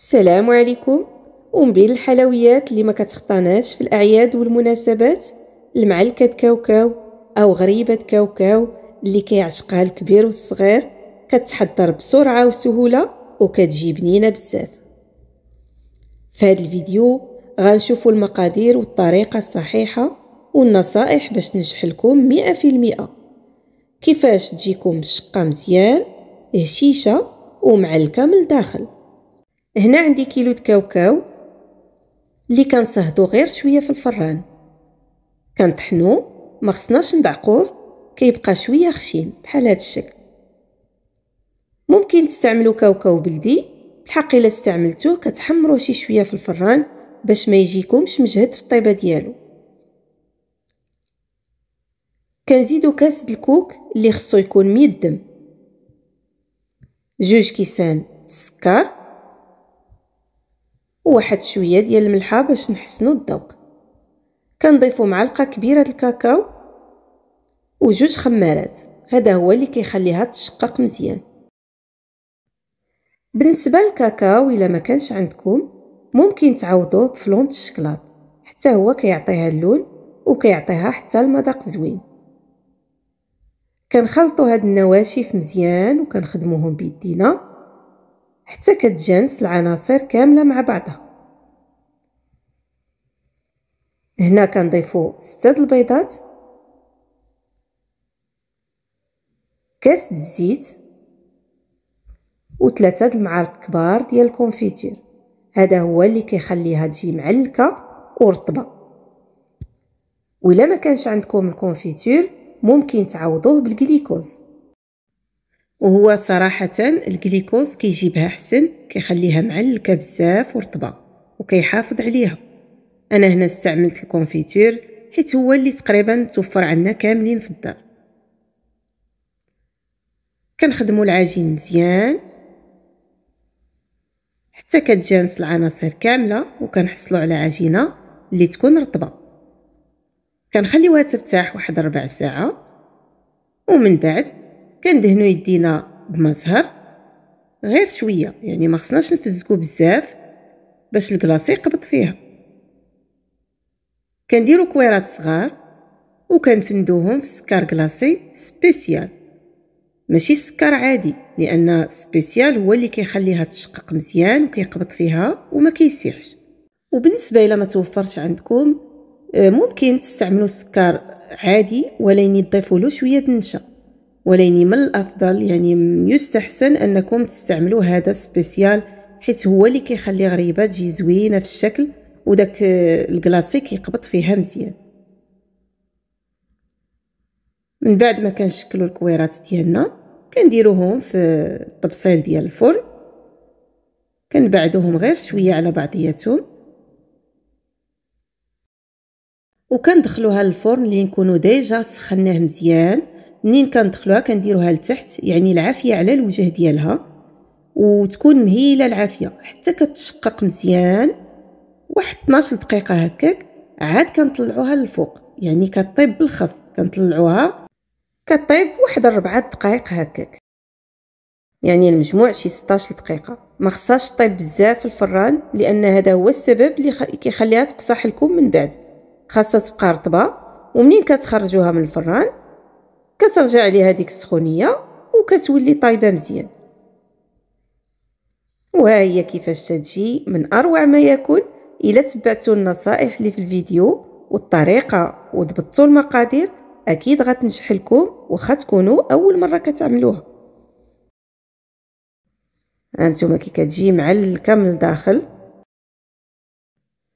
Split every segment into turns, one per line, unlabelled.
السلام عليكم ونبيل الحلويات اللي ما كتخطاناش في الاعياد والمناسبات المعلكه كاوكاو او غريبه كاوكاو اللي كيعشقها الكبير والصغير كتحضر بسرعه وسهوله وكتجي بنينه بزاف في هذا الفيديو غنشوفوا المقادير والطريقه الصحيحه والنصائح باش تنجح لكم المئة كيفاش تجيكم شقه مزيان هشيشه ومعلكه من الداخل هنا عندي كيلو د كاوكاو اللي كنصهدو غير شويه في الفران كنطحنو ما خصناش ندعقوه كيبقى شويه خشين بحال هذا الشكل ممكن تستعملوا كاوكاو بلدي الحق الا استعملتوه كتحمرو شي شويه في الفران باش ما يجيكمش مجهد في الطيبه ديالو كنزيدو كاس د الكوك اللي خصو يكون مية دم جوج كيسان سكر وواحد شويه ديال الملحه باش نحسنوا الذوق كنضيفوا معلقه كبيره الكاكاو وجوج خمارات هذا هو اللي كيخليها تشقق مزيان بالنسبه للكاكاو الا ما كانش عندكم ممكن تعوضوه بفلون الشكلاط حتى هو كيعطيها اللون وكيعطيها حتى المذاق زوين كنخلطوا هاد النواشف مزيان وكنخدموهم بيدينا حتى كتجانس العناصر كامله مع بعضها هنا كنضيفو ستة البيضات كاس الزيت وثلاثة المعالق كبار ديال الكونفيتير هذا هو اللي كيخليها تجي معلكه ورطبه و ما كانش عندكم الكونفيتير ممكن تعوضوه بالجليكوز وهو صراحة الجليكوز كيجيبها حسن كيخليها معلكة بزاف ورطبة وكيحافظ عليها أنا هنا استعملت الكونفيتور حيت هو اللي تقريبا توفر عنا كاملين في الدار كنخدمو العجين مزيان حتى كتجانس العناصر كاملة وكنحصلو على عجينة اللي تكون رطبة كنخليوها ترتاح واحد ربع ساعة ومن بعد كندهنو يدينا بما زهر غير شويه يعني ما خصناش نفزكو بزاف باش الكلاصي يقبض فيها كنديرو كويرات صغار وكنفندوهم في سكر كلاصي سبيسيال ماشي سكر عادي لان سبيسيال هو اللي كيخليها تشقق مزيان وكيقبط فيها وما كيسيحش وبالنسبه الا ما توفرش عندكم آه، ممكن تستعملوا سكر عادي ولكن تضيفوا له شويه النشا ولكن من الافضل يعني يستحسن انكم تستعملوا هذا سبيسيال حيت هو اللي كيخلي غريبه تجي زوينه في الشكل وداك الكلاصي كيقبط فيها مزيان من بعد ما كنشكلوا الكويرات ديالنا كنديروهم في الطبسيل ديال الفرن كنبعدوهم غير شويه على بعضياتهم وكندخلوها للفرن اللي نكونوا ديجا سخناه مزيان منين كندخلوها كنديروها لتحت يعني العافيه على الوجه ديالها وتكون مهيله العافيه حتى كتشقق مزيان واحد 12 دقيقه هكاك عاد كنطلعوها للفوق يعني كطيب بالخف كنطلعوها كطيب واحد 4 دقائق هكاك يعني المجموع شي 16 دقيقه ما خصهاش طيب بزاف في الفران لان هذا هو السبب اللي كيخليها تقصح لكم من بعد خاصها تبقى رطبه ومنين كتخرجوها من الفران كترجع عليها هذيك السخونيه وكتولي طايبه مزيان وها هي كيفاش تجي من اروع ما يكون الا تبعتوا النصائح اللي في الفيديو والطريقه وضبطتوا المقادير اكيد غتنجح لكم واخا تكونوا اول مره كتعملوها هانتوما كي كتجي معلكه من الداخل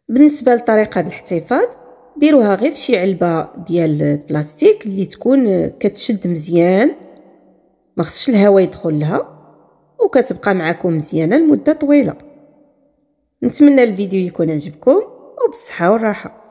بالنسبه لطريقه الاحتفاظ ديروها غير فشي علبه ديال البلاستيك اللي تكون كتشد مزيان ما خصش الهواء يدخل لها وكتبقى معكم مزيانه لمده طويله نتمنى الفيديو يكون عجبكم وبالصحه والراحه